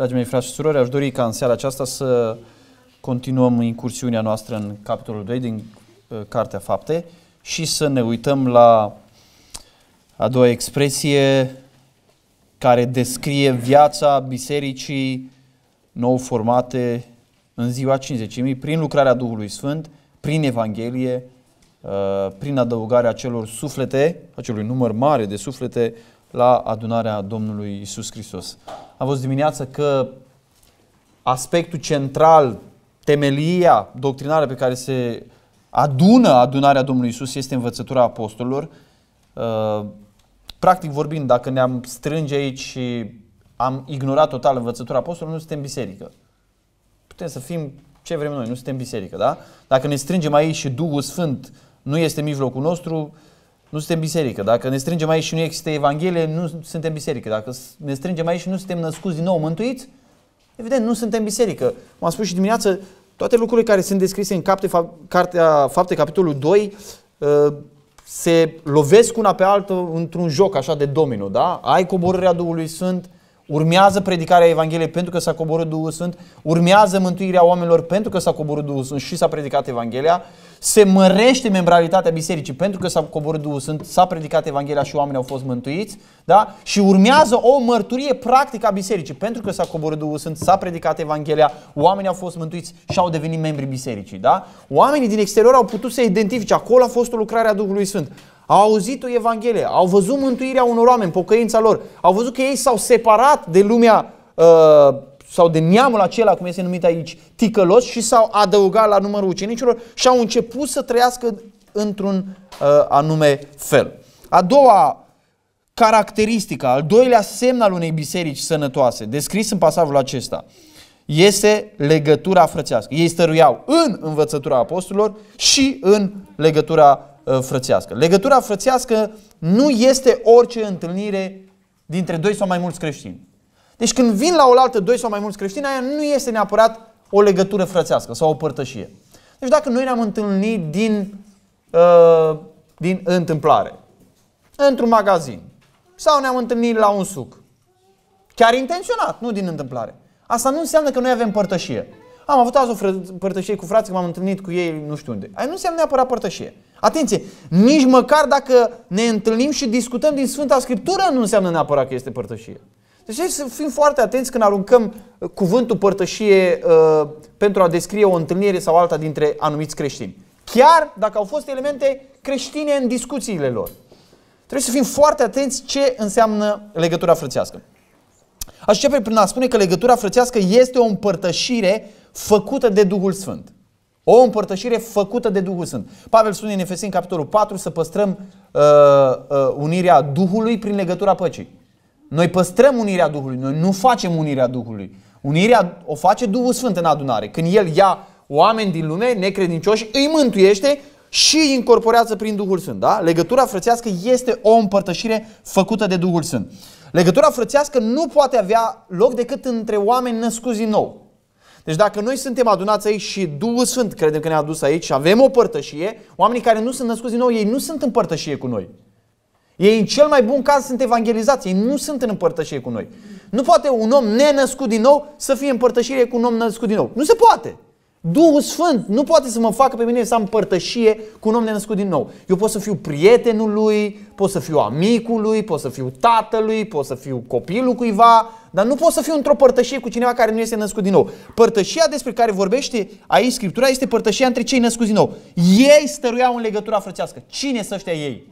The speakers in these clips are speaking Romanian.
Dragii mei frați și surori, aș dori ca în seara aceasta să continuăm incursiunea noastră în capitolul 2 din uh, Cartea Fapte și să ne uităm la a doua expresie care descrie viața bisericii nou formate în ziua 50.000 prin lucrarea Duhului Sfânt, prin Evanghelie, uh, prin adăugarea acelor suflete, acelui număr mare de suflete la adunarea Domnului Isus Hristos. Am văzut dimineața că aspectul central, temelia doctrinară pe care se adună adunarea Domnului Isus este învățătura apostolilor. Uh, practic vorbind, dacă ne-am strânge aici și am ignorat total învățătura apostolilor, nu suntem biserică. Putem să fim ce vrem noi, nu suntem biserică, da? Dacă ne strângem aici și Duhul Sfânt nu este mijlocul nostru, uh, nu suntem biserică. Dacă ne strângem aici și nu există Evanghelie, nu suntem biserică. Dacă ne strângem aici și nu suntem născuți din nou mântuiți, evident, nu suntem biserică. M-am spus și dimineață, toate lucrurile care sunt descrise în capte, fa- Cartea Fapte, capitolul 2, uh, se lovesc una pe altă într-un joc așa de domino, da? Ai coborârea Duhului Sfânt, urmează predicarea Evangheliei pentru că s-a coborât Duhul Sfânt, urmează mântuirea oamenilor pentru că s-a coborât Duhul Sfânt și s-a predicat Evanghelia, se mărește membralitatea bisericii pentru că s-a coborât Duhul Sfânt, s-a predicat Evanghelia și oamenii au fost mântuiți, da? Și urmează o mărturie practică a bisericii pentru că s-a coborât Duhul Sfânt, s-a predicat Evanghelia, oamenii au fost mântuiți și au devenit membri bisericii, da? Oamenii din exterior au putut să identifice, acolo a fost o lucrare a Duhului Sfânt. Au auzit o Evanghelie, au văzut mântuirea unor oameni, pocăința lor, au văzut că ei s-au separat de lumea uh, sau de neamul acela, cum este numit aici, ticălos și s-au adăugat la numărul ucenicilor și au început să trăiască într-un uh, anume fel. A doua caracteristică, al doilea semn al unei biserici sănătoase, descris în pasajul acesta, este legătura frățească. Ei stăruiau în învățătura apostolilor și în legătura Uh, frățească. Legătura frățească nu este orice întâlnire dintre doi sau mai mulți creștini. Deci când vin la oaltă doi sau mai mulți creștini, aia nu este neapărat o legătură frățească sau o părtășie. Deci dacă noi ne-am întâlnit din, uh, din întâmplare, într-un magazin, sau ne-am întâlnit la un suc, chiar intenționat, nu din întâmplare, asta nu înseamnă că noi avem părtășie. Am avut azi o părtășie cu frații, m-am întâlnit cu ei nu știu unde. Aia nu înseamnă neapărat părtășie. Atenție, nici măcar dacă ne întâlnim și discutăm din Sfânta Scriptură nu înseamnă neapărat că este părtășie. Deci trebuie să fim foarte atenți când aruncăm uh, cuvântul părtășie uh, pentru a descrie o întâlnire sau alta dintre anumiți creștini. Chiar dacă au fost elemente creștine în discuțiile lor. Trebuie să fim foarte atenți ce înseamnă legătura frățească. Aș începe prin a spune că legătura frățească este o împărtășire făcută de Duhul Sfânt. O împărtășire făcută de Duhul Sfânt. Pavel spune în Efeseni, capitolul 4, să păstrăm uh, uh, unirea Duhului prin legătura păcii. Noi păstrăm unirea Duhului, noi nu facem unirea Duhului. Unirea o face Duhul Sfânt în adunare. Când El ia oameni din lume, necredincioși, îi mântuiește și îi incorporează prin Duhul Sfânt. Da? Legătura frățească este o împărtășire făcută de Duhul Sfânt. Legătura frățească nu poate avea loc decât între oameni născuți din nou. Deci dacă noi suntem adunați aici și Duhul Sfânt credem că ne-a adus aici și avem o părtășie, oamenii care nu sunt născuți din nou, ei nu sunt în părtășie cu noi. Ei în cel mai bun caz sunt evangelizați, ei nu sunt în împărtășire cu noi. Nu poate un om nenăscut din nou să fie în împărtășire cu un om născut din nou. Nu se poate. Duhul Sfânt nu poate să mă facă pe mine să am părtășie cu un om nenăscut din nou. Eu pot să fiu prietenul lui, pot să fiu amicul lui, pot să fiu tatălui, pot să fiu copilul cuiva, dar nu poți să fii într-o părtășie cu cineva care nu este născut din nou. Părtășia despre care vorbește aici Scriptura este părtășia între cei născuți din nou. Ei stăruiau în legătura frățească. Cine să ăștia ei?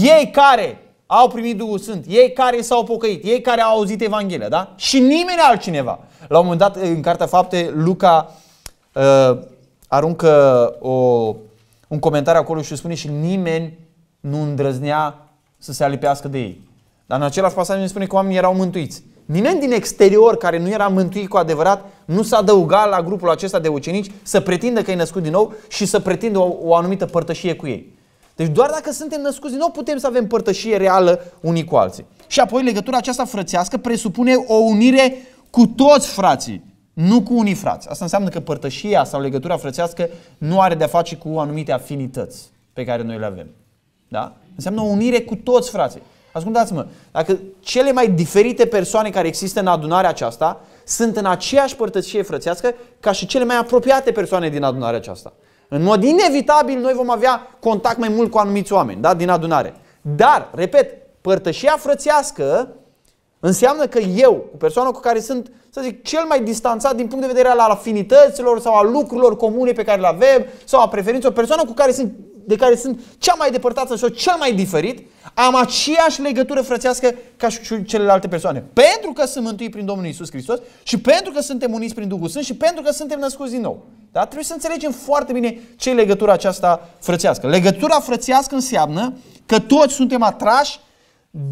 Ei care au primit Duhul Sfânt, ei care s-au pocăit, ei care au auzit Evanghelia, da? Și nimeni altcineva. La un moment dat, în Cartea Fapte, Luca uh, aruncă o, un comentariu acolo și spune și nimeni nu îndrăznea să se alipească de ei. Dar în același pasaj ne spune că oamenii erau mântuiți. Nimeni din exterior care nu era mântuit cu adevărat nu s-a adăugat la grupul acesta de ucenici să pretindă că e născut din nou și să pretindă o, o anumită părtășie cu ei. Deci doar dacă suntem născuți din nou putem să avem părtășie reală unii cu alții. Și apoi legătura aceasta frățească presupune o unire cu toți frații, nu cu unii frați. Asta înseamnă că părtășia sau legătura frățească nu are de-a face cu anumite afinități pe care noi le avem. Da? Înseamnă o unire cu toți frații. Ascultați-mă, dacă cele mai diferite persoane care există în adunarea aceasta sunt în aceeași părtășie frățească ca și cele mai apropiate persoane din adunarea aceasta. În mod inevitabil noi vom avea contact mai mult cu anumiți oameni da, din adunare. Dar, repet, părtășia frățească înseamnă că eu, cu persoana cu care sunt, să zic, cel mai distanțat din punct de vedere al afinităților sau al lucrurilor comune pe care le avem sau a preferințelor, persoana cu care sunt de care sunt cea mai depărtată sau cel mai diferit, am aceeași legătură frățească ca și celelalte persoane. Pentru că sunt mântuit prin Domnul Isus Hristos și pentru că suntem uniți prin Duhul Sfânt și pentru că suntem născuți din nou. Da? trebuie să înțelegem foarte bine ce e legătura aceasta frățească. Legătura frățească înseamnă că toți suntem atrași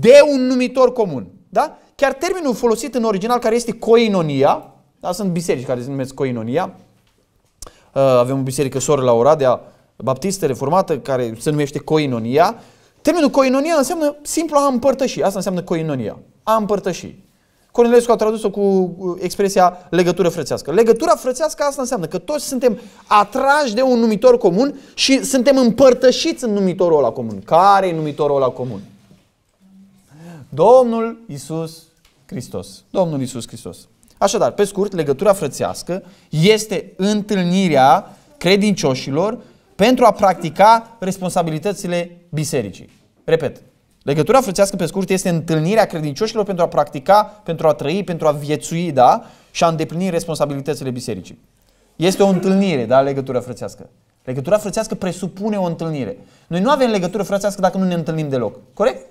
de un numitor comun. Da? Chiar termenul folosit în original care este coinonia, da? sunt biserici care se numesc coinonia, uh, avem o biserică soră la Oradea, baptistă reformată, care se numește coinonia, termenul coinonia înseamnă simplu a împărtăși. Asta înseamnă coinonia. A împărtăși. Cornelescu a tradus-o cu uh, expresia legătură frățească. Legătura frățească asta înseamnă că toți suntem atrași de un numitor comun și suntem împărtășiți în numitorul ăla comun. Care e numitorul ăla comun? Domnul Isus Hristos. Domnul Isus Hristos. Așadar, pe scurt, legătura frățească este întâlnirea credincioșilor pentru a practica responsabilitățile bisericii. Repet, legătura frățească pe scurt este întâlnirea credincioșilor pentru a practica, pentru a trăi, pentru a viețui, da, și a îndeplini responsabilitățile bisericii. Este o întâlnire, da, legătura frățească. Legătura frățească presupune o întâlnire. Noi nu avem legătură frățească dacă nu ne întâlnim deloc. Corect?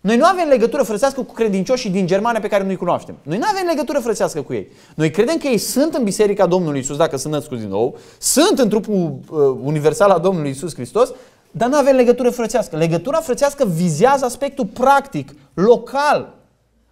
Noi nu avem legătură frățească cu credincioșii din Germania pe care nu-i cunoaștem. Noi nu avem legătură frățească cu ei. Noi credem că ei sunt în Biserica Domnului Isus, dacă sunt născuți din nou, sunt în trupul uh, universal al Domnului Isus Hristos, dar nu avem legătură frățească. Legătura frățească vizează aspectul practic, local,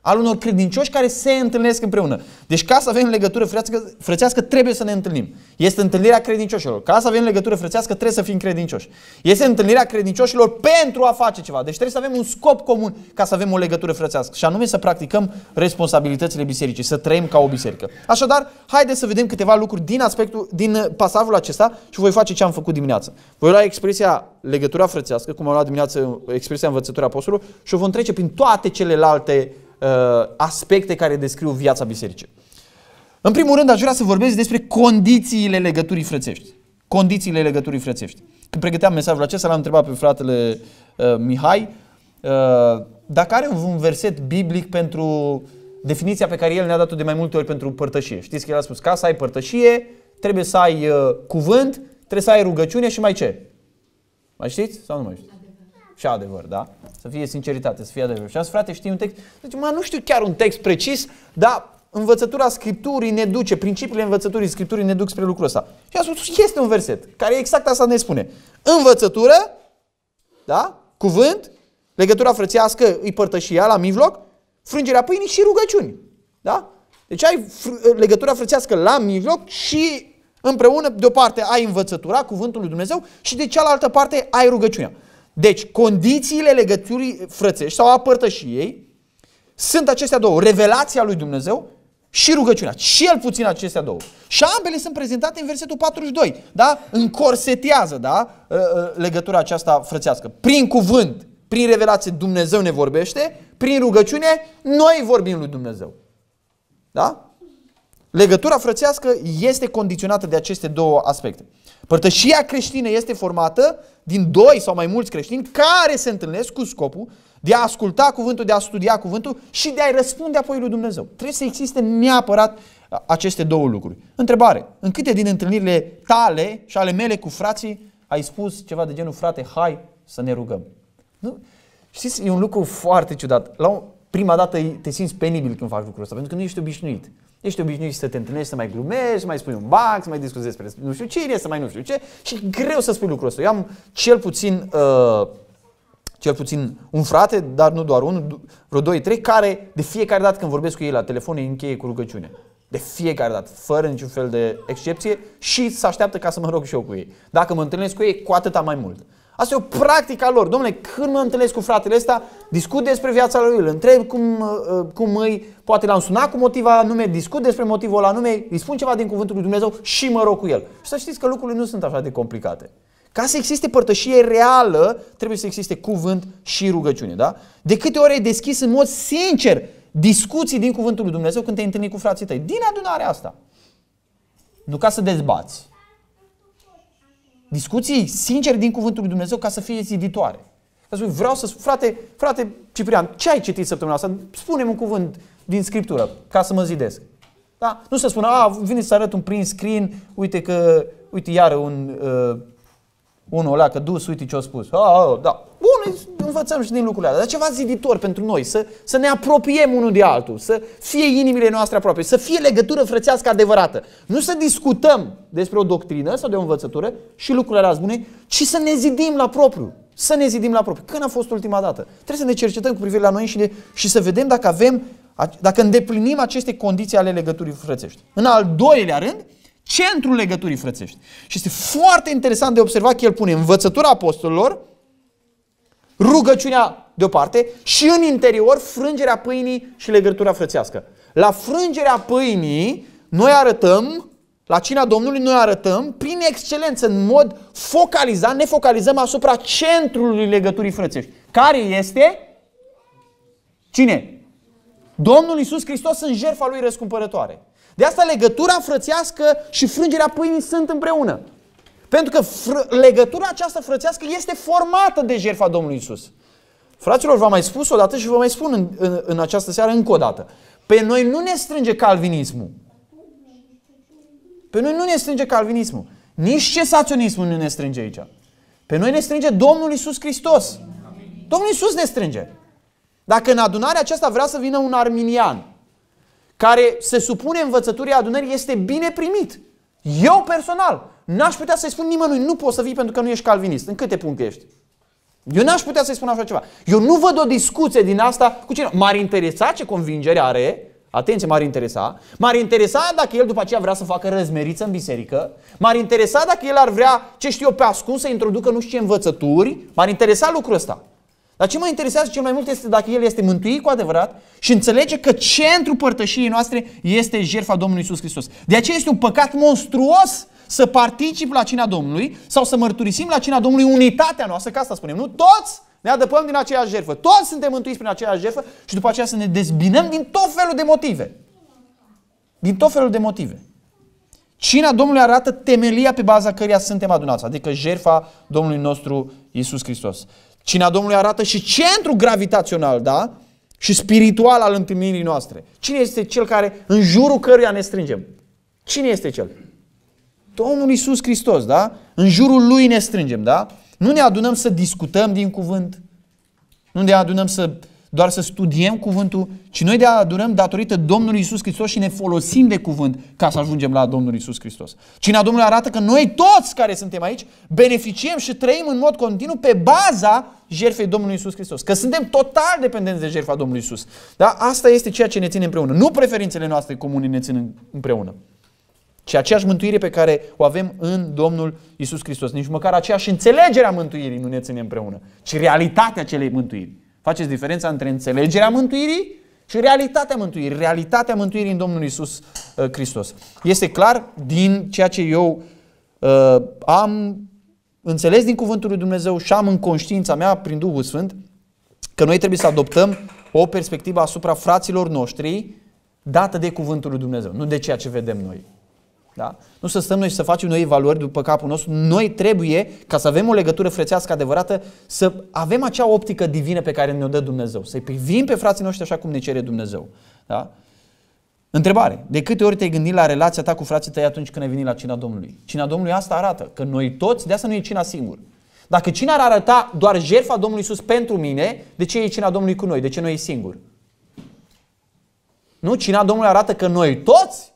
al unor credincioși care se întâlnesc împreună. Deci ca să avem legătură frățească, frățească trebuie să ne întâlnim. Este întâlnirea credincioșilor. Ca să avem legătură frățească trebuie să fim credincioși. Este întâlnirea credincioșilor pentru a face ceva. Deci trebuie să avem un scop comun ca să avem o legătură frățească și anume să practicăm responsabilitățile bisericii, să trăim ca o biserică. Așadar, haideți să vedem câteva lucruri din aspectul din pasajul acesta și voi face ce am făcut dimineața. Voi lua expresia legătura frățească, cum am luat dimineața expresia învățătura apostolului și o vom trece prin toate celelalte Uh, aspecte care descriu viața bisericii. În primul rând, aș vrea să vorbesc despre condițiile legăturii frățești. Condițiile legăturii frățești. Când pregăteam mesajul acesta, l-am întrebat pe fratele uh, Mihai uh, dacă are un verset biblic pentru definiția pe care el ne-a dat-o de mai multe ori pentru părtășie. Știți că el a spus, ca să ai părtășie, trebuie să ai uh, cuvânt, trebuie să ai rugăciune și mai ce? Mai știți sau nu mai știți? și adevăr, da? Să fie sinceritate, să fie adevăr. Și zis, frate, știi un text? Deci, mă, nu știu chiar un text precis, dar învățătura Scripturii ne duce, principiile învățăturii Scripturii ne duc spre lucrul ăsta. Și a spus, este un verset care exact asta ne spune. Învățătură, da? Cuvânt, legătura frățească, îi părtășia la mijloc, frângerea pâinii și rugăciuni. Da? Deci ai legătura frățească la mijloc și împreună, de o parte, ai învățătura, cuvântul lui Dumnezeu și de cealaltă parte ai rugăciunea. Deci, condițiile legăturii frățești sau a ei sunt acestea două, revelația lui Dumnezeu și rugăciunea. Și el puțin acestea două. Și ambele sunt prezentate în versetul 42, da? Încorsetează, da? Ă, ă, legătura aceasta frățească. Prin cuvânt, prin revelație Dumnezeu ne vorbește, prin rugăciune noi vorbim lui Dumnezeu. Da? Legătura frățească este condiționată de aceste două aspecte. Părtășia creștină este formată din doi sau mai mulți creștini care se întâlnesc cu scopul de a asculta cuvântul, de a studia cuvântul și de a-i răspunde apoi lui Dumnezeu. Trebuie să existe neapărat aceste două lucruri. Întrebare, în câte din întâlnirile tale și ale mele cu frații ai spus ceva de genul, frate, hai să ne rugăm? Nu? Știți, e un lucru foarte ciudat. La o, prima dată te simți penibil când faci lucrul ăsta, pentru că nu ești obișnuit. Ești obișnuit să te întâlnești, să mai glumești, să mai spui un bac, să mai discuți despre nu știu cine, să mai nu știu ce și greu să spui lucrul ăsta. Eu am cel puțin, uh, cel puțin un frate, dar nu doar unul, vreo doi, trei, care de fiecare dată când vorbesc cu ei la telefon îi încheie cu rugăciune. De fiecare dată, fără niciun fel de excepție și să așteaptă ca să mă rog și eu cu ei. Dacă mă întâlnesc cu ei, cu atâta mai mult. Asta e o practică a lor. Domnule, când mă întâlnesc cu fratele ăsta, discut despre viața lui, îl întreb cum, uh, cum îi, poate l-am sunat cu motiv anume, discut despre motivul anume, îi spun ceva din cuvântul lui Dumnezeu și mă rog cu el. Și să știți că lucrurile nu sunt așa de complicate. Ca să existe părtășie reală, trebuie să existe cuvânt și rugăciune, da? De câte ori ai deschis în mod sincer discuții din cuvântul lui Dumnezeu când te întâlni cu frații tăi? Din adunarea asta. Nu ca să dezbați, discuții sincere din Cuvântul lui Dumnezeu ca să fie ziditoare. Vreau să spun, frate, frate Ciprian, ce ai citit săptămâna asta? Spune-mi un cuvânt din Scriptură ca să mă zidesc. Da? Nu să spună, a, vine să arăt un print screen, uite că, uite iară un uh, unul ăla că dus, uite ce a spus. Oh, oh, da. Bun, învățăm și din lucrurile alea. Dar ceva ziditor pentru noi, să, să ne apropiem unul de altul, să fie inimile noastre aproape, să fie legătură frățească adevărată. Nu să discutăm despre o doctrină sau de o învățătură și lucrurile alea bune, ci să ne zidim la propriu. Să ne zidim la propriu. Când a fost ultima dată? Trebuie să ne cercetăm cu privire la noi și, ne, și să vedem dacă avem, dacă îndeplinim aceste condiții ale legăturii frățești. În al doilea rând, centrul legăturii frățești. Și este foarte interesant de observat că el pune învățătura apostolilor, rugăciunea deoparte și în interior frângerea pâinii și legătura frățească. La frângerea pâinii noi arătăm, la cina Domnului noi arătăm prin excelență, în mod focalizat, ne focalizăm asupra centrului legăturii frățești. Care este? Cine? Domnul Isus Hristos în jertfa lui răscumpărătoare. De asta legătura frățească și frângerea pâinii sunt împreună. Pentru că fr- legătura aceasta frățească este formată de jertfa Domnului Isus. Fraților, v-am mai spus odată și vă mai spun în, în, în această seară încă o dată. Pe noi nu ne strânge calvinismul. Pe noi nu ne strânge calvinismul. Nici cesaționismul nu ne strânge aici. Pe noi ne strânge Domnul Isus Hristos. Domnul Isus ne strânge. Dacă în adunarea aceasta vrea să vină un arminian, care se supune învățăturii adunării este bine primit. Eu personal n-aș putea să-i spun nimănui, nu poți să vii pentru că nu ești calvinist. În câte puncte ești? Eu n-aș putea să-i spun așa ceva. Eu nu văd o discuție din asta cu cine. M-ar interesa ce convingere are, atenție, m-ar interesa. M-ar interesa dacă el după aceea vrea să facă răzmeriță în biserică. M-ar interesa dacă el ar vrea, ce știu eu, pe ascuns să introducă nu știu ce învățături. M-ar interesa lucrul ăsta. Dar ce mă interesează cel mai mult este dacă el este mântuit cu adevărat și înțelege că centrul părtășiei noastre este jertfa Domnului Isus Hristos. De aceea este un păcat monstruos să particip la cina Domnului sau să mărturisim la cina Domnului unitatea noastră, ca asta spunem, nu? Toți ne adăpăm din aceeași jertfă. Toți suntem mântuiți prin aceeași jertfă și după aceea să ne dezbinăm din tot felul de motive. Din tot felul de motive. Cina Domnului arată temelia pe baza căreia suntem adunați, adică jertfa Domnului nostru Isus Hristos. Cina Domnului arată și centru gravitațional, da? Și spiritual al întâlnirii noastre. Cine este cel care, în jurul căruia ne strângem? Cine este cel? Domnul Isus Hristos, da? În jurul Lui ne strângem, da? Nu ne adunăm să discutăm din cuvânt, nu ne adunăm să doar să studiem cuvântul, ci noi de a adorăm datorită Domnului Isus Hristos și ne folosim de cuvânt ca să ajungem la Domnul Isus Hristos. Cina Domnului arată că noi toți care suntem aici beneficiem și trăim în mod continuu pe baza jertfei Domnului Isus Hristos. Că suntem total dependenți de jertfa Domnului Isus. Da? Asta este ceea ce ne ține împreună. Nu preferințele noastre comune ne țin împreună ci aceeași mântuire pe care o avem în Domnul Isus Hristos. Nici măcar aceeași înțelegere a mântuirii nu ne ține împreună, ci realitatea acelei mântuiri. Faceți diferența între înțelegerea mântuirii și realitatea mântuirii. Realitatea mântuirii în Domnul Isus uh, Hristos. Este clar din ceea ce eu uh, am înțeles din Cuvântul lui Dumnezeu și am în conștiința mea, prin Duhul Sfânt, că noi trebuie să adoptăm o perspectivă asupra fraților noștri dată de Cuvântul lui Dumnezeu, nu de ceea ce vedem noi. Da? Nu să stăm noi și să facem noi evaluări după capul nostru. Noi trebuie, ca să avem o legătură frățească adevărată, să avem acea optică divină pe care ne-o dă Dumnezeu. Să-i privim pe frații noștri așa cum ne cere Dumnezeu. Da? Întrebare. De câte ori te-ai gândit la relația ta cu frații tăi atunci când ai venit la cina Domnului? Cina Domnului asta arată că noi toți, de asta nu e cina singur. Dacă cina ar arăta doar jertfa Domnului Iisus pentru mine, de ce e cina Domnului cu noi? De ce noi e singur? Nu, cina Domnului arată că noi toți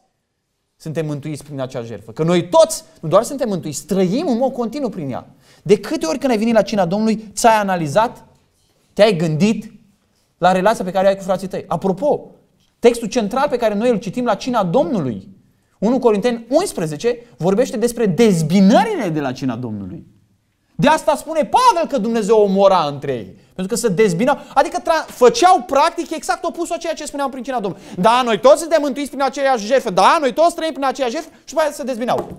suntem mântuiți prin acea jertfă. Că noi toți, nu doar suntem mântuiți, trăim în mod continuu prin ea. De câte ori când ai venit la cina Domnului, ți-ai analizat, te-ai gândit la relația pe care o ai cu frații tăi. Apropo, textul central pe care noi îl citim la cina Domnului, 1 Corinteni 11, vorbește despre dezbinările de la cina Domnului. De asta spune Pavel că Dumnezeu omora între ei. Pentru că se dezbină, adică tra- făceau practic exact opusul a ceea ce spuneam prin cina Domnului. Da, noi toți suntem mântuiți prin aceeași jertfă, da, noi toți trăim prin aceeași jertfă și după se dezbinau.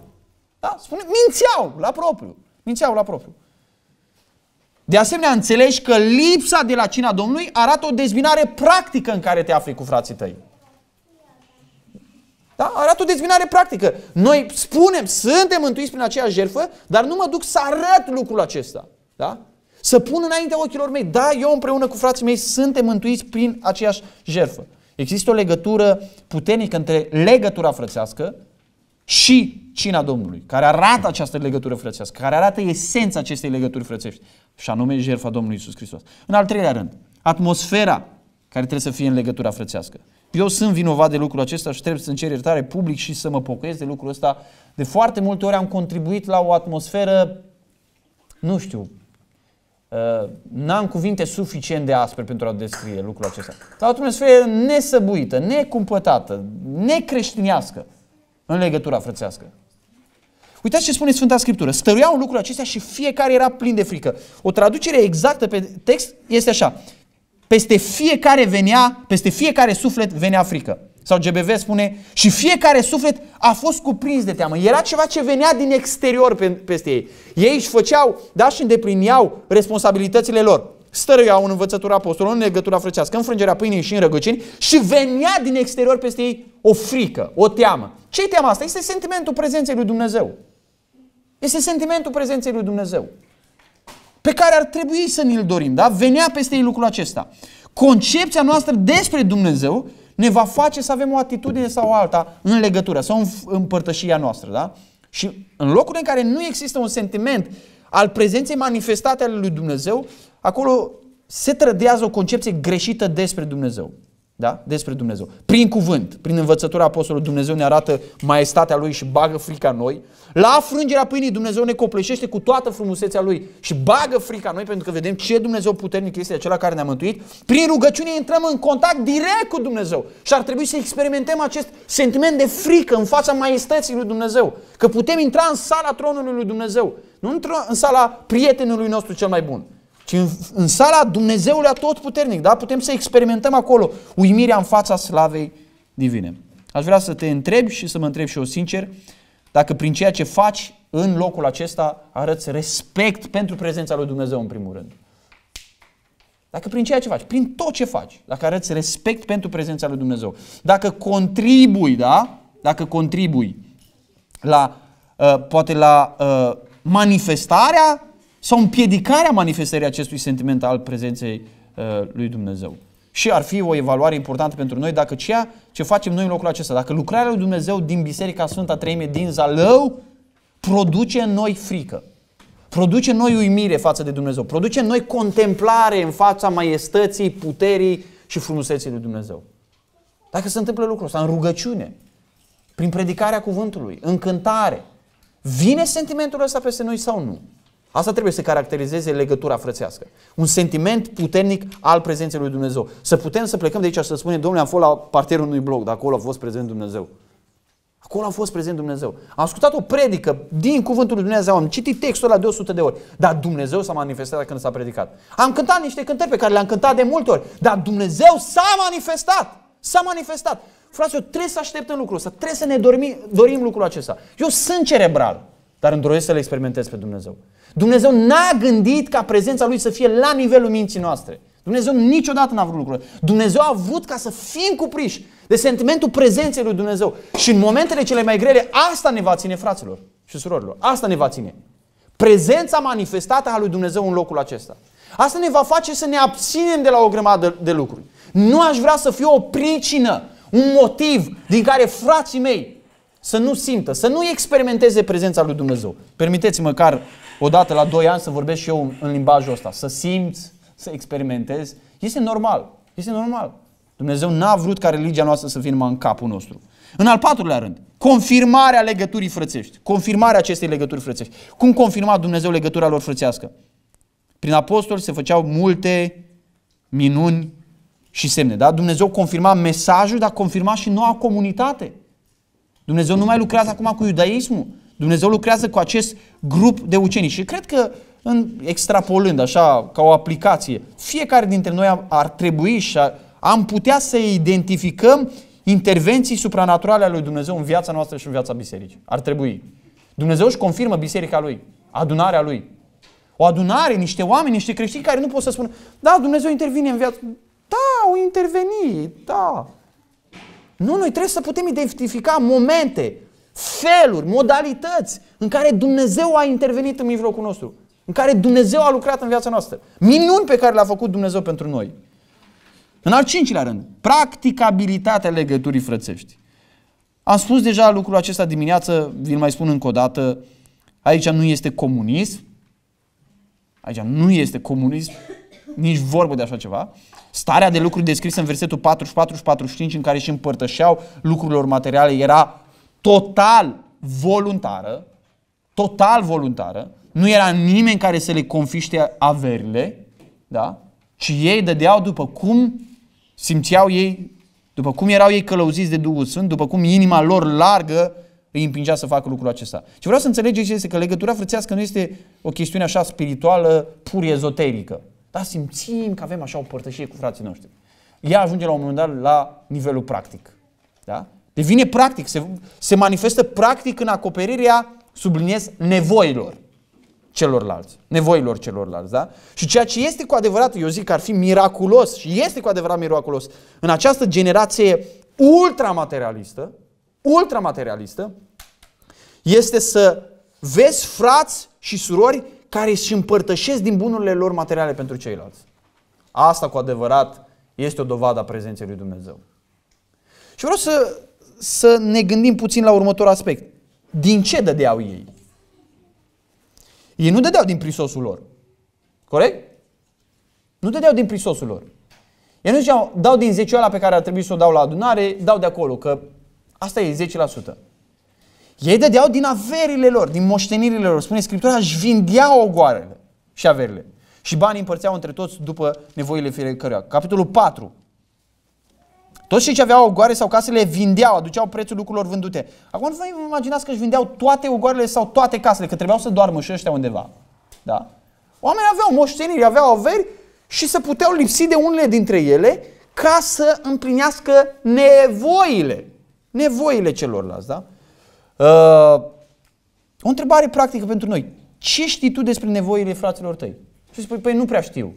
Da? Spune, mințeau la propriu. Mințeau la propriu. De asemenea, înțelegi că lipsa de la cina Domnului arată o dezbinare practică în care te afli cu frații tăi. Da? Arată o dezbinare practică. Noi spunem, suntem mântuiți prin aceeași jertfă, dar nu mă duc să arăt lucrul acesta. Da? Să pun înaintea ochilor mei, da, eu împreună cu frații mei suntem mântuiți prin aceeași jertfă. Există o legătură puternică între legătura frățească și cina Domnului, care arată această legătură frățească, care arată esența acestei legături frățești, și anume jertfa Domnului Isus Hristos. În al treilea rând, atmosfera care trebuie să fie în legătura frățească. Eu sunt vinovat de lucrul acesta și trebuie să-mi cer iertare public și să mă pocăiesc de lucrul ăsta. De foarte multe ori am contribuit la o atmosferă, nu știu, Uh, n-am cuvinte suficient de aspre pentru a descrie lucrul acesta. Dar o atmosferă nesăbuită, necumpătată, necreștinească în legătura frățească. Uitați ce spune Sfânta Scriptură. Stăruiau lucrul acestea și fiecare era plin de frică. O traducere exactă pe text este așa. Peste fiecare venea, peste fiecare suflet venea frică. Sau GBV spune, și fiecare suflet a fost cuprins de teamă. Era ceva ce venea din exterior pe, peste ei. Ei își făceau, da, și îndeplineau responsabilitățile lor. Stăruiau în învățătura apostolului, în legătura frăcească, în frângerea pâinii și în răgăcini și venea din exterior peste ei o frică, o teamă. Ce-i teama asta? Este sentimentul prezenței lui Dumnezeu. Este sentimentul prezenței lui Dumnezeu. Pe care ar trebui să ne-l dorim, da? Venea peste ei lucrul acesta. Concepția noastră despre Dumnezeu ne va face să avem o atitudine sau alta în legătură sau în împărtășia noastră. Da? Și în locul în care nu există un sentiment al prezenței manifestate ale lui Dumnezeu, acolo se trădează o concepție greșită despre Dumnezeu. Da? Despre Dumnezeu. Prin cuvânt, prin învățătura apostolului, Dumnezeu ne arată maestatea Lui și bagă frica noi. La frângerea pâinii Dumnezeu ne copleșește cu toată frumusețea Lui și bagă frica noi pentru că vedem ce Dumnezeu puternic este acela care ne-a mântuit. Prin rugăciune intrăm în contact direct cu Dumnezeu și ar trebui să experimentăm acest sentiment de frică în fața maestății Lui Dumnezeu. Că putem intra în sala tronului Lui Dumnezeu, nu în sala prietenului nostru cel mai bun ci în, în sala Dumnezeului Atotputernic, da? Putem să experimentăm acolo uimirea în fața slavei divine. Aș vrea să te întreb și să mă întreb și eu sincer, dacă prin ceea ce faci în locul acesta arăți respect pentru prezența lui Dumnezeu în primul rând. Dacă prin ceea ce faci, prin tot ce faci, dacă arăți respect pentru prezența lui Dumnezeu, dacă contribui, da? Dacă contribui la, uh, poate la uh, manifestarea sau împiedicarea manifestării acestui sentiment al prezenței uh, lui Dumnezeu. Și ar fi o evaluare importantă pentru noi dacă ceea ce facem noi în locul acesta, dacă lucrarea lui Dumnezeu din Biserica Sfânta Treime din Zalău produce în noi frică, produce în noi uimire față de Dumnezeu, produce în noi contemplare în fața maiestății, puterii și frumuseții lui Dumnezeu. Dacă se întâmplă lucrul ăsta în rugăciune, prin predicarea cuvântului, în cântare, vine sentimentul ăsta peste noi sau nu? Asta trebuie să caracterizeze legătura frățească. Un sentiment puternic al prezenței lui Dumnezeu. Să putem să plecăm de aici și să spunem, domnule, am fost la parterul unui bloc, dar acolo a fost prezent Dumnezeu. Acolo a fost prezent Dumnezeu. Am ascultat o predică din cuvântul lui Dumnezeu, am citit textul la de 100 de ori, dar Dumnezeu s-a manifestat când s-a predicat. Am cântat niște cântări pe care le-am cântat de multe ori, dar Dumnezeu s-a manifestat. S-a manifestat. Fraților, trebuie să așteptăm lucrul ăsta, trebuie să ne dormi, dorim lucrul acesta. Eu sunt cerebral, dar îmi să-L experimentez pe Dumnezeu. Dumnezeu n-a gândit ca prezența Lui să fie la nivelul minții noastre. Dumnezeu niciodată n-a vrut lucrul Dumnezeu a vrut ca să fim cupriși de sentimentul prezenței lui Dumnezeu. Și în momentele cele mai grele, asta ne va ține, fraților și surorilor. Asta ne va ține. Prezența manifestată a lui Dumnezeu în locul acesta. Asta ne va face să ne abținem de la o grămadă de lucruri. Nu aș vrea să fie o pricină, un motiv din care frații mei să nu simtă, să nu experimenteze prezența lui Dumnezeu. Permiteți măcar odată la 2 ani să vorbesc și eu în limbajul ăsta, să simți, să experimentezi, este normal. Este normal. Dumnezeu n-a vrut ca religia noastră să vină în capul nostru. În al patrulea rând, confirmarea legăturii frățești. Confirmarea acestei legături frățești. Cum confirma Dumnezeu legătura lor frățească? Prin apostoli se făceau multe minuni și semne. Da? Dumnezeu confirma mesajul, dar confirma și noua comunitate. Dumnezeu nu mai lucrează acum cu iudaismul. Dumnezeu lucrează cu acest grup de ucenici și cred că în extrapolând așa ca o aplicație, fiecare dintre noi ar trebui și am putea să identificăm intervenții supranaturale ale lui Dumnezeu în viața noastră și în viața bisericii. Ar trebui. Dumnezeu își confirmă biserica lui, adunarea lui. O adunare, niște oameni, niște creștini care nu pot să spună, da, Dumnezeu intervine în viață. Da, o interveni, da. Nu, noi trebuie să putem identifica momente feluri, modalități în care Dumnezeu a intervenit în mijlocul nostru, în care Dumnezeu a lucrat în viața noastră. Minuni pe care le-a făcut Dumnezeu pentru noi. În al cincilea rând, practicabilitatea legăturii frățești. Am spus deja lucrul acesta dimineață, vi-l mai spun încă o dată, aici nu este comunism, aici nu este comunism, nici vorbă de așa ceva. Starea de lucruri descrisă în versetul 44 și 45 în care și împărtășeau lucrurilor materiale era total voluntară, total voluntară, nu era nimeni care să le confiște averile, da? ci ei dădeau după cum simțeau ei, după cum erau ei călăuziți de Duhul Sfânt, după cum inima lor largă îi împingea să facă lucrul acesta. Ce vreau să înțelegeți este că legătura frățească nu este o chestiune așa spirituală, pur ezoterică. Dar simțim că avem așa o părtășie cu frații noștri. Ea ajunge la un moment dat la nivelul practic. Da? Devine practic, se, se manifestă practic în acoperirea, subliniez, nevoilor celorlalți, nevoilor celorlalți, da? Și ceea ce este cu adevărat, eu zic că ar fi miraculos și este cu adevărat miraculos în această generație ultramaterialistă, ultramaterialistă, este să vezi frați și surori care își împărtășesc din bunurile lor materiale pentru ceilalți. Asta cu adevărat este o dovadă a prezenței lui Dumnezeu. Și vreau să să ne gândim puțin la următorul aspect. Din ce dădeau ei? Ei nu dădeau din prisosul lor. Corect? Nu dădeau din prisosul lor. Ei nu ziceau, dau din zecioala pe care ar trebui să o dau la adunare, dau de acolo, că asta e 10%. Ei dădeau din averile lor, din moștenirile lor. Spune Scriptura, își vindeau ogoarele și averile. Și banii împărțeau între toți după nevoile fiecăruia. Capitolul 4, toți cei ce aveau ogoare sau case le vindeau, aduceau prețul lucrurilor vândute. Acum nu vă imaginați că își vindeau toate ogoarele sau toate casele, că trebuiau să doarmă și ăștia undeva. Da? Oamenii aveau moșteniri, aveau averi și se puteau lipsi de unele dintre ele ca să împlinească nevoile. Nevoile celorlalți, da? Uh, o întrebare practică pentru noi. Ce știi tu despre nevoile fraților tăi? Și spui, păi nu prea știu.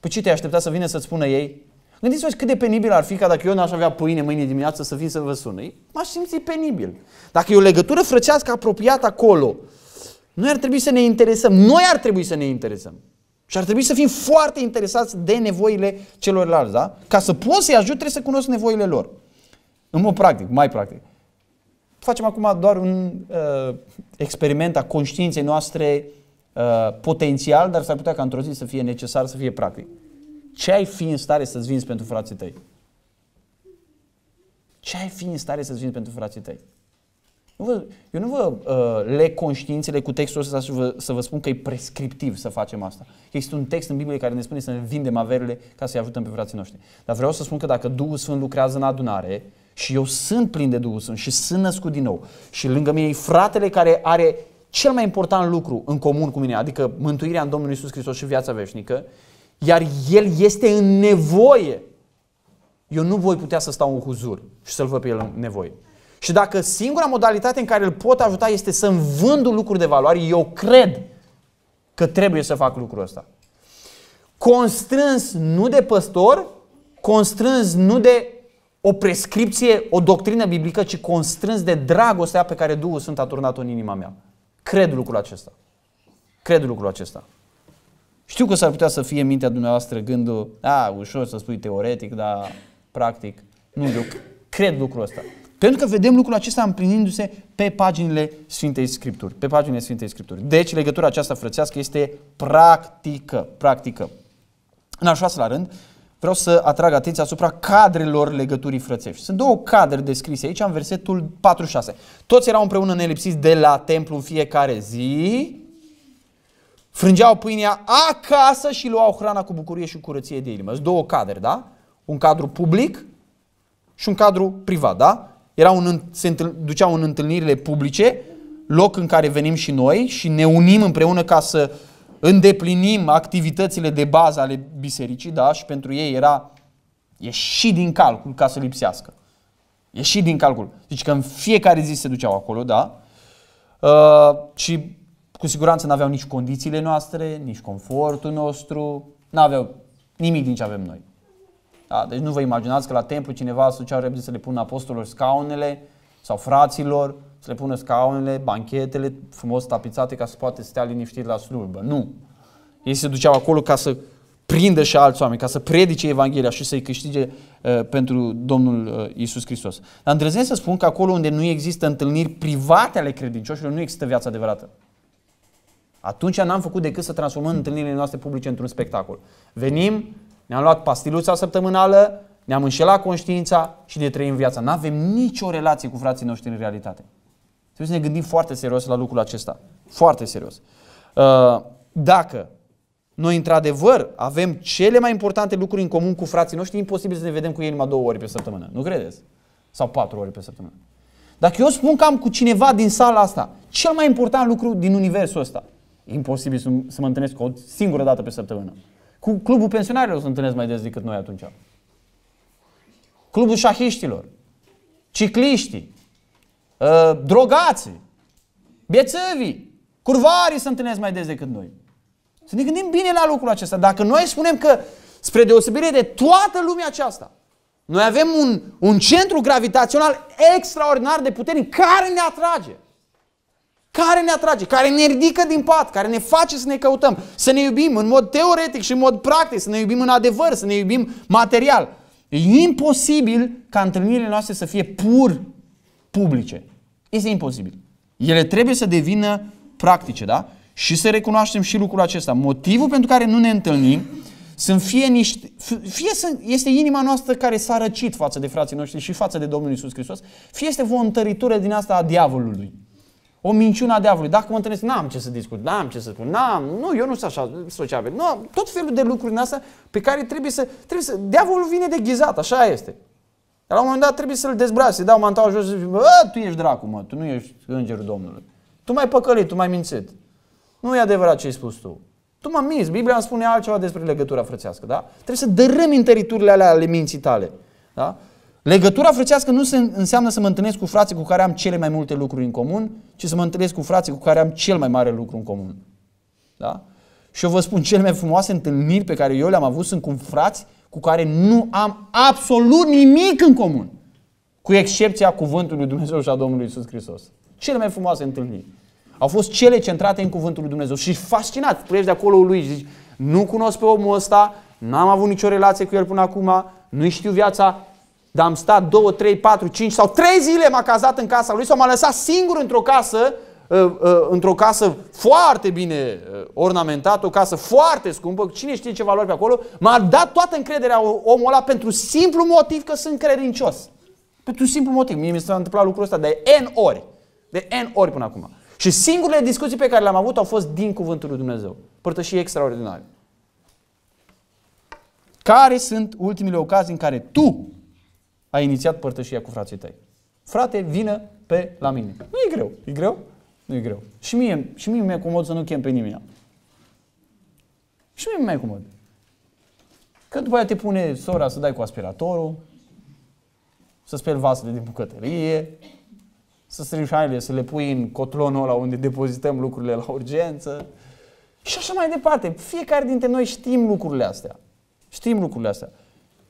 Păi ce te-ai aștepta să vină să-ți spună ei? Gândiți-vă cât de penibil ar fi ca dacă eu n-aș avea pâine mâine dimineață să vin să vă sună. M-aș simți penibil. Dacă e o legătură frăcească apropiată acolo, noi ar trebui să ne interesăm. Noi ar trebui să ne interesăm. Și ar trebui să fim foarte interesați de nevoile celorlalți, da? Ca să poți să-i ajut, trebuie să cunosc nevoile lor. În mod practic, mai practic. Facem acum doar un uh, experiment a conștiinței noastre uh, potențial, dar s-ar putea ca într-o zi să fie necesar, să fie practic. Ce ai fi în stare să-ți vinzi pentru frații tăi? Ce ai fi în stare să-ți vinzi pentru frații tăi? Nu vă, eu nu vă uh, le conștiințele cu textul ăsta să vă, să vă spun că e prescriptiv să facem asta. Există un text în Biblie care ne spune să ne vindem averile ca să-i ajutăm pe frații noștri. Dar vreau să spun că dacă Duhul Sfânt lucrează în adunare și eu sunt plin de Duhul Sfânt și sunt născut din nou și lângă mine e fratele care are cel mai important lucru în comun cu mine, adică mântuirea în Domnul Isus Hristos și viața veșnică, iar el este în nevoie. Eu nu voi putea să stau în huzur și să-l văd pe el în nevoie. Și dacă singura modalitate în care îl pot ajuta este să-mi vând lucruri de valoare, eu cred că trebuie să fac lucrul ăsta. Constrâns nu de păstor, constrâns nu de o prescripție, o doctrină biblică, ci constrâns de dragostea pe care Duhul Sfânt a turnat-o în inima mea. Cred lucrul acesta. Cred lucrul acesta. Știu că s-ar putea să fie în mintea dumneavoastră gândul, a, ușor să spui teoretic, dar practic nu eu cred lucrul ăsta. Pentru că vedem lucrul acesta împlinindu-se pe paginile Sfintei Scripturi. Pe paginile Sfintei Scripturi. Deci legătura aceasta frățească este practică. Practică. În al șaselea rând, vreau să atrag atenția asupra cadrelor legăturii frățești. Sunt două cadre descrise aici în versetul 46. Toți erau împreună nelipsiți de la templu în fiecare zi Frângeau pâinea acasă și luau hrana cu bucurie și curăție de inimă. Sunt două cadre, da? Un cadru public și un cadru privat, da? Erau un, se întâl, duceau în întâlnirile publice, loc în care venim și noi și ne unim împreună ca să îndeplinim activitățile de bază ale bisericii, da? Și pentru ei era ieși din calcul ca să lipsească. Ieși din calcul. Deci că în fiecare zi se duceau acolo, da? Uh, și cu siguranță nu aveau nici condițiile noastre, nici confortul nostru, nu aveau nimic din ce avem noi. Da? Deci nu vă imaginați că la templu cineva să repede să le pună apostolilor scaunele sau fraților, să le pună scaunele, banchetele frumos tapizate ca să poată stea liniștit la slujbă. Nu. Ei se duceau acolo ca să prindă și alți oameni, ca să predice Evanghelia și să-i câștige uh, pentru Domnul uh, Isus Hristos. Dar îndrăznesc să spun că acolo unde nu există întâlniri private ale credincioșilor, nu există viața adevărată. Atunci n-am făcut decât să transformăm întâlnirile noastre publice într-un spectacol. Venim, ne-am luat pastiluța săptămânală, ne-am înșelat conștiința și ne trăim viața. Nu avem nicio relație cu frații noștri în realitate. Trebuie să ne gândim foarte serios la lucrul acesta. Foarte serios. Uh, dacă noi, într-adevăr, avem cele mai importante lucruri în comun cu frații noștri, imposibil să ne vedem cu ei numai două ori pe săptămână. Nu credeți? Sau patru ori pe săptămână. Dacă eu spun că am cu cineva din sala asta cel mai important lucru din universul ăsta, imposibil să, să mă întâlnesc o singură dată pe săptămână. Cu clubul pensionarilor să întâlnesc mai des decât noi atunci. Clubul șahiștilor, cicliștii, uh, drogații, bețăvii, curvarii să întâlnesc mai des decât noi. Să ne gândim bine la lucrul acesta. Dacă noi spunem că, spre deosebire de toată lumea aceasta, noi avem un, un centru gravitațional extraordinar de puternic care ne atrage care ne atrage, care ne ridică din pat, care ne face să ne căutăm, să ne iubim în mod teoretic și în mod practic, să ne iubim în adevăr, să ne iubim material. E imposibil ca întâlnirile noastre să fie pur publice. Este imposibil. Ele trebuie să devină practice, da? Și să recunoaștem și lucrul acesta. Motivul pentru care nu ne întâlnim sunt fie niște, fie sunt, este inima noastră care s-a răcit față de frații noștri și față de Domnul Isus Hristos, fie este o întăritură din asta a diavolului o minciună a diavolului. Dacă mă întâlnesc, n-am ce să discut, n-am ce să spun, n-am, nu, eu nu sunt așa sociabil. Nu, tot felul de lucruri în astea pe care trebuie să, trebuie să, diavolul vine de ghizat, așa este. Dar la un moment dat trebuie să-l dezbraci, să-i dau mantaua jos și zic, tu ești dracu, mă, tu nu ești îngerul Domnului. Tu mai păcălit, tu mai mințit. Nu e adevărat ce ai spus tu. Tu mă minți, Biblia îmi spune altceva despre legătura frățească, da? Trebuie să dărâmi teritoriile alea ale minții tale, da? Legătura frățească nu se înseamnă să mă întâlnesc cu frații cu care am cele mai multe lucruri în comun, ci să mă întâlnesc cu frații cu care am cel mai mare lucru în comun. Da? Și eu vă spun, cele mai frumoase întâlniri pe care eu le-am avut sunt cu frați cu care nu am absolut nimic în comun. Cu excepția cuvântului Dumnezeu și a Domnului Isus Hristos. Cele mai frumoase întâlniri. Au fost cele centrate în cuvântul lui Dumnezeu. Și fascinat, pleci de acolo lui și zici, nu cunosc pe omul ăsta, n-am avut nicio relație cu el până acum, nu știu viața, dar am stat 2, 3, 4, 5 sau 3 zile m-a cazat în casa lui sau m-a lăsat singur într-o casă, uh, uh, într-o casă foarte bine uh, ornamentată, o casă foarte scumpă, cine știe ce valori pe acolo, m-a dat toată încrederea omul ăla pentru simplu motiv că sunt credincios. Pentru simplu motiv. Mie mi s-a întâmplat lucrul ăsta de N ori. De N ori până acum. Și singurele discuții pe care le-am avut au fost din cuvântul lui Dumnezeu. Părtășii extraordinare. Care sunt ultimele ocazii în care tu ai inițiat părtășia cu frații tăi. Frate, vină pe la mine. Nu e greu. E greu? Nu e greu. Și mie, și mie mi-e comod să nu chem pe nimeni. Și mie mi-e comod. Că după aia te pune sora să dai cu aspiratorul, să speli vasele din bucătărie, să strângi hainele, să le pui în cotlonul ăla unde depozităm lucrurile la urgență și așa mai departe. Fiecare dintre noi știm lucrurile astea. Știm lucrurile astea.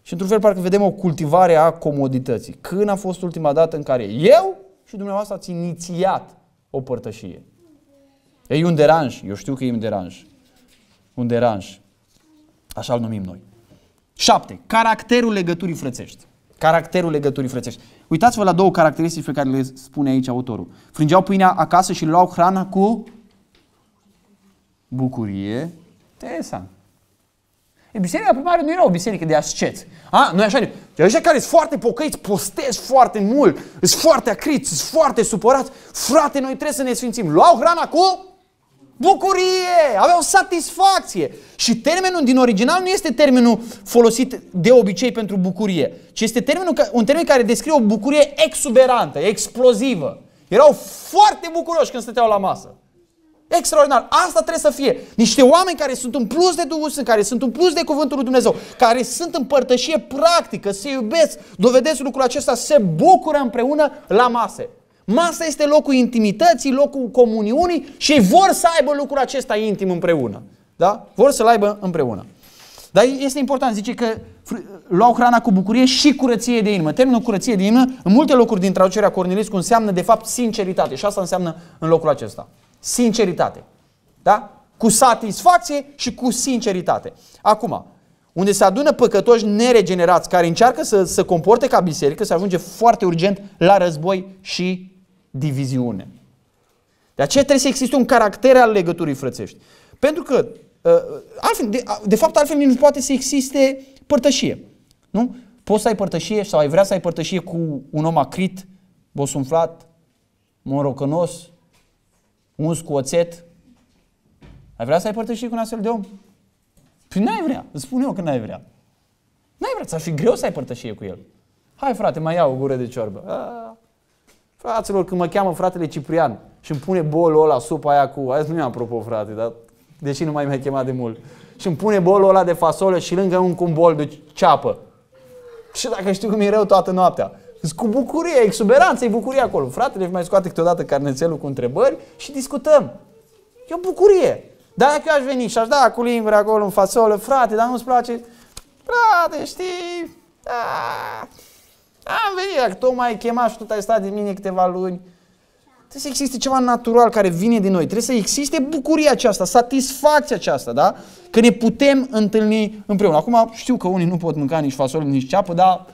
Și într-un fel parcă vedem o cultivare a comodității. Când a fost ultima dată în care eu și dumneavoastră ați inițiat o părtășie? E un deranj, eu știu că e un deranj. Un deranj. Așa l numim noi. 7. Caracterul legăturii frățești. Caracterul legăturii frățești. Uitați-vă la două caracteristici pe care le spune aici autorul. Frângeau pâinea acasă și luau hrana cu bucurie. Interesant. E, biserica primară nu era o biserică de asceți. A, nu așa? E așa care sunt foarte pocăiți, postez foarte mult, sunt foarte acriți, sunt foarte supărați. Frate, noi trebuie să ne sfințim. Luau hrana cu bucurie, aveau satisfacție. Și termenul din original nu este termenul folosit de obicei pentru bucurie, ci este termenul, un termen care descrie o bucurie exuberantă, explozivă. Erau foarte bucuroși când stăteau la masă. Extraordinar. Asta trebuie să fie. Niște oameni care sunt în plus de Duhul Sfânt, care sunt în plus de Cuvântul lui Dumnezeu, care sunt în părtășie practică, se iubesc, dovedesc lucrul acesta, se bucură împreună la mase. Masa este locul intimității, locul comuniunii și vor să aibă lucrul acesta intim împreună. Da? Vor să-l aibă împreună. Dar este important, zice că luau hrana cu bucurie și curăție de inimă. Termenul curăție de inimă, în multe locuri din traducerea Cornelescu, înseamnă de fapt sinceritate și asta înseamnă în locul acesta sinceritate. Da? Cu satisfacție și cu sinceritate. Acum, unde se adună păcătoși neregenerați care încearcă să se comporte ca biserică, se ajunge foarte urgent la război și diviziune. De aceea trebuie să existe un caracter al legăturii frățești. Pentru că, uh, altfel, de, de fapt, altfel nu poate să existe părtășie. Nu? Poți să ai părtășie sau ai vrea să ai părtășie cu un om acrit, bosunflat, morocănos, uns cu oțet. Ai vrea să ai părtășit cu un astfel de om? Păi n-ai vrea, îți spun eu că n-ai vrea. N-ai vrea, ți-ar fi greu să ai părtășie cu el. Hai frate, mai iau o gură de ciorbă. A, fraților, când mă cheamă fratele Ciprian și îmi pune bolul ăla, supa aia cu... Azi nu mi am apropo, frate, dar deși nu mai mi-ai chemat de mult. Și îmi pune bolul ăla de fasole și lângă un bol de ceapă. Și dacă știu cum e rău toată noaptea cu bucurie, exuberanță, e bucurie acolo. Fratele mai scoate câteodată carnețelul cu întrebări și discutăm. E o bucurie. Dar dacă eu aș veni și aș da cu lingura acolo în fasolă, frate, dar nu-ți place, frate, știi, Da. am venit, dacă tu mai chemat și tu ai stat de mine câteva luni, Trebuie să existe ceva natural care vine din noi. Trebuie să existe bucuria aceasta, satisfacția aceasta, da? Că ne putem întâlni împreună. Acum știu că unii nu pot mânca nici fasole, nici ceapă, dar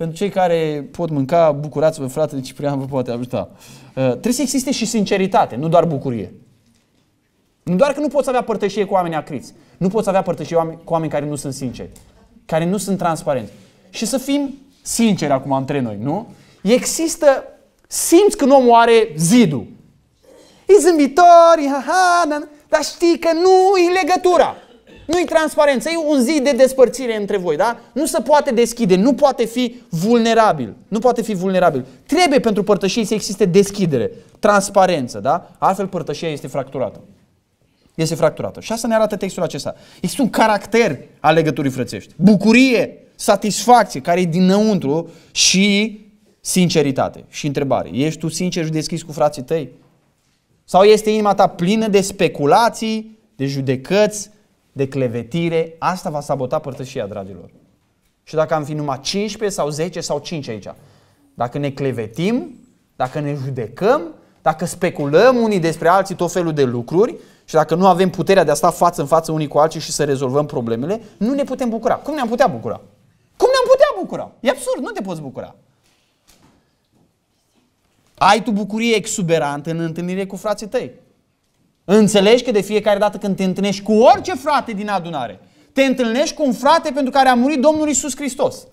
pentru cei care pot mânca, bucurați-vă, fratele Ciprian vă poate ajuta. Uh, trebuie să existe și sinceritate, nu doar bucurie. Nu doar că nu poți avea părtășie cu oameni acriți. Nu poți avea părtășie cu oameni care nu sunt sinceri. Care nu sunt transparenți. Și să fim sinceri acum între noi, nu? Există, simți când omul are zidul. E zâmbitor, e ha, ha, dar știi că nu e legătura. Nu-i transparență, e un zid de despărțire între voi, da? Nu se poate deschide, nu poate fi vulnerabil. Nu poate fi vulnerabil. Trebuie pentru părtășie să existe deschidere, transparență, da? Altfel părtășia este fracturată. Este fracturată. Și asta ne arată textul acesta. Există un caracter al legăturii frățești. Bucurie, satisfacție care e dinăuntru și sinceritate. Și întrebare, ești tu sincer și deschis cu frații tăi? Sau este inima ta plină de speculații, de judecăți, de clevetire, asta va sabota părtășia, dragilor. Și dacă am fi numai 15 sau 10 sau 5 aici, dacă ne clevetim, dacă ne judecăm, dacă speculăm unii despre alții tot felul de lucruri și dacă nu avem puterea de a sta față în față unii cu alții și să rezolvăm problemele, nu ne putem bucura. Cum ne-am putea bucura? Cum ne-am putea bucura? E absurd, nu te poți bucura. Ai tu bucurie exuberantă în întâlnire cu frații tăi. Înțelegi că de fiecare dată când te întâlnești cu orice frate din adunare, te întâlnești cu un frate pentru care a murit Domnul Isus Hristos.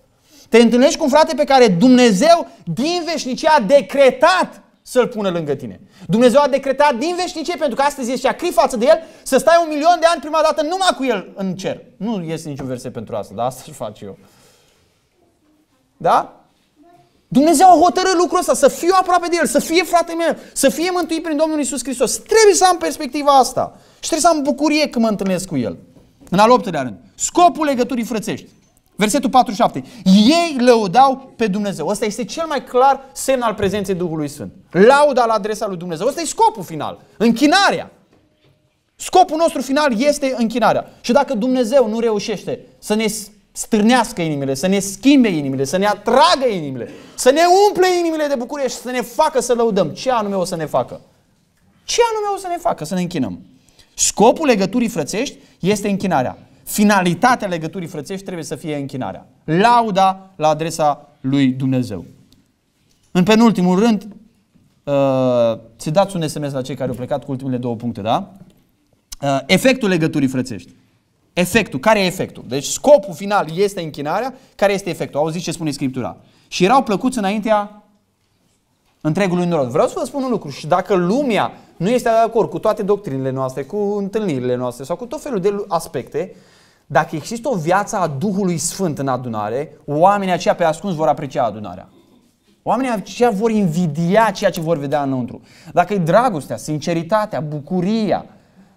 Te întâlnești cu un frate pe care Dumnezeu din veșnicie a decretat să-l pună lângă tine. Dumnezeu a decretat din veșnicie, pentru că astăzi ești acri față de el, să stai un milion de ani prima dată numai cu el în cer. Nu este niciun verset pentru asta, dar asta și fac eu. Da? Dumnezeu a hotărât lucrul ăsta, să fiu aproape de El, să fie fratele meu, să fie mântuit prin Domnul Isus Hristos. Trebuie să am perspectiva asta și trebuie să am bucurie când mă întâlnesc cu El. În al optelea rând, scopul legăturii frățești. Versetul 47. Ei lăudau pe Dumnezeu. Ăsta este cel mai clar semn al prezenței Duhului Sfânt. Lauda la adresa lui Dumnezeu. Ăsta e scopul final. Închinarea. Scopul nostru final este închinarea. Și dacă Dumnezeu nu reușește să ne stârnească inimile, să ne schimbe inimile, să ne atragă inimile, să ne umple inimile de bucurie și să ne facă să lăudăm. Ce anume o să ne facă? Ce anume o să ne facă să ne închinăm? Scopul legăturii frățești este închinarea. Finalitatea legăturii frățești trebuie să fie închinarea. Lauda la adresa lui Dumnezeu. În penultimul rând, uh, ți dați un SMS la cei care au plecat cu ultimele două puncte, da? Uh, efectul legăturii frățești. Efectul. Care e efectul? Deci scopul final este închinarea. Care este efectul? Auziți ce spune Scriptura. Și erau plăcuți înaintea întregului norod. Vreau să vă spun un lucru și dacă lumea nu este de acord cu toate doctrinile noastre, cu întâlnirile noastre sau cu tot felul de aspecte, dacă există o viață a Duhului Sfânt în adunare, oamenii aceia pe ascuns vor aprecia adunarea. Oamenii aceia vor invidia ceea ce vor vedea înăuntru. Dacă e dragostea, sinceritatea, bucuria,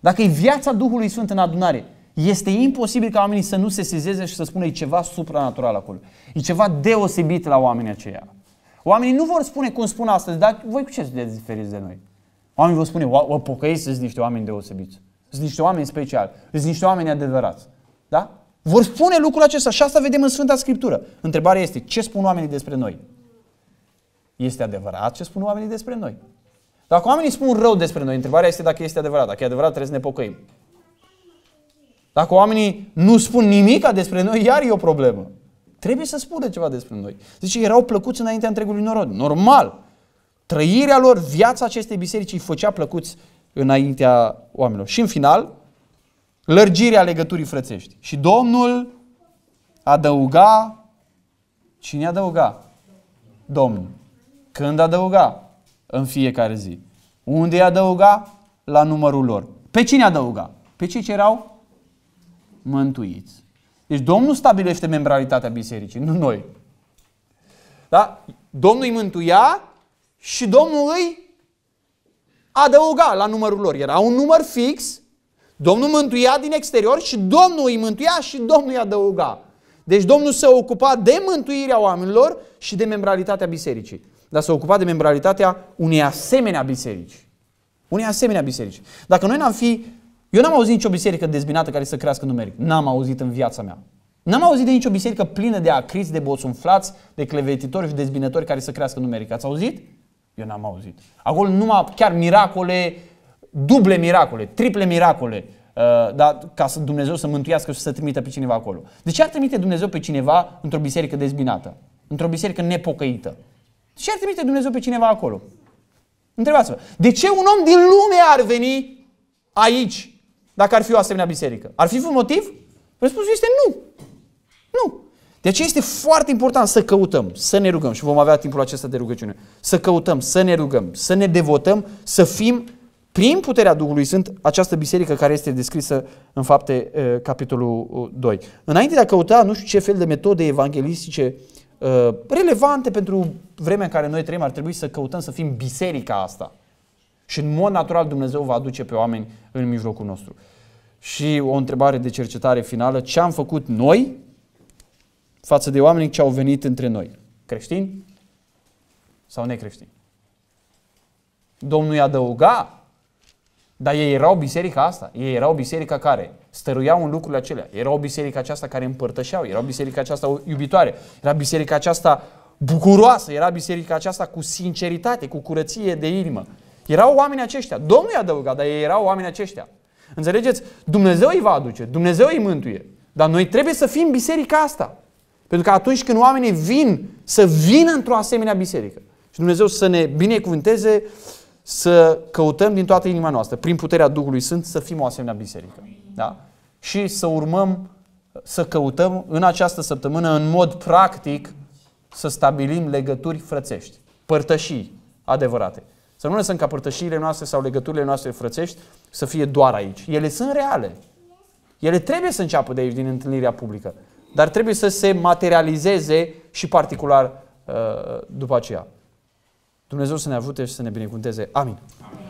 dacă e viața Duhului Sfânt în adunare, este imposibil ca oamenii să nu se sizeze și să spună e ceva supranatural acolo. E ceva deosebit la oamenii aceia. Oamenii nu vor spune cum spun astăzi, dar voi cu ce sunteți diferiți de noi? Oamenii vor spune, o, pocăiți, sunt niște oameni deosebiți. Sunt niște oameni speciali, sunt niște oameni adevărați. Da? Vor spune lucrul acesta și asta vedem în Sfânta Scriptură. Întrebarea este, ce spun oamenii despre noi? Este adevărat ce spun oamenii despre noi? Dacă oamenii spun rău despre noi, întrebarea este dacă este adevărat. Dacă e adevărat, trebuie să ne pocăim. Dacă oamenii nu spun nimica despre noi, iar e o problemă. Trebuie să spună ceva despre noi. Deci erau plăcuți înaintea întregului norod. Normal. Trăirea lor, viața acestei biserici îi făcea plăcuți înaintea oamenilor. Și în final, lărgirea legăturii frățești. Și Domnul adăuga, cine adăuga? Domnul. Când adăuga? În fiecare zi. Unde îi adăuga? La numărul lor. Pe cine adăuga? Pe cei ce erau mântuiți. Deci Domnul stabilește membralitatea bisericii, nu noi. Da? Domnul îi mântuia și Domnul îi adăuga la numărul lor. Era un număr fix, Domnul mântuia din exterior și Domnul îi mântuia și Domnul îi adăuga. Deci Domnul se ocupa de mântuirea oamenilor și de membralitatea bisericii. Dar se ocupa de membralitatea unei asemenea biserici. Unei asemenea biserici. Dacă noi n-am fi eu n-am auzit nicio biserică dezbinată care să crească numeric. N-am auzit în viața mea. N-am auzit de nicio biserică plină de acriți, de boțumflați, de clevetitori și dezbinători care să crească numeric. Ați auzit? Eu n-am auzit. Acolo numai chiar miracole, duble miracole, triple miracole, uh, da, ca să Dumnezeu să mântuiască și să trimită pe cineva acolo. De ce ar trimite Dumnezeu pe cineva într-o biserică dezbinată? Într-o biserică nepocăită? De ce ar trimite Dumnezeu pe cineva acolo? Întrebați-vă, de ce un om din lume ar veni aici dacă ar fi o asemenea biserică? Ar fi un motiv? Răspunsul este nu. Nu. De deci aceea este foarte important să căutăm, să ne rugăm și vom avea timpul acesta de rugăciune. Să căutăm, să ne rugăm, să ne devotăm, să fim prin puterea Duhului sunt această biserică care este descrisă în fapte uh, capitolul 2. Uh, Înainte de a căuta nu știu ce fel de metode evanghelistice uh, relevante pentru vremea în care noi trăim, ar trebui să căutăm să fim biserica asta. Și în mod natural Dumnezeu va aduce pe oameni în mijlocul nostru și o întrebare de cercetare finală, ce am făcut noi față de oamenii ce au venit între noi, creștini sau necreștini. Domnul i-a adăuga, dar ei erau biserica asta, ei erau biserica care stăruiau în lucrurile acelea, erau biserica aceasta care împărtășeau, erau biserica aceasta iubitoare, era biserica aceasta bucuroasă, era biserica aceasta cu sinceritate, cu curăție de inimă. Erau oameni aceștia. Domnul i-a adăugat, dar ei erau oameni aceștia. Înțelegeți? Dumnezeu îi va aduce, Dumnezeu îi mântuie. Dar noi trebuie să fim biserica asta. Pentru că atunci când oamenii vin, să vină într-o asemenea biserică. Și Dumnezeu să ne binecuvânteze, să căutăm din toată inima noastră, prin puterea Duhului Sfânt, să fim o asemenea biserică. Da? Și să urmăm, să căutăm în această săptămână, în mod practic, să stabilim legături frățești, părtășii adevărate. Să nu lăsăm ca părtășiile noastre sau legăturile noastre frățești să fie doar aici. Ele sunt reale. Ele trebuie să înceapă de aici, din întâlnirea publică. Dar trebuie să se materializeze și particular uh, după aceea. Dumnezeu să ne ajute și să ne binecuvânteze. Amin. Amin.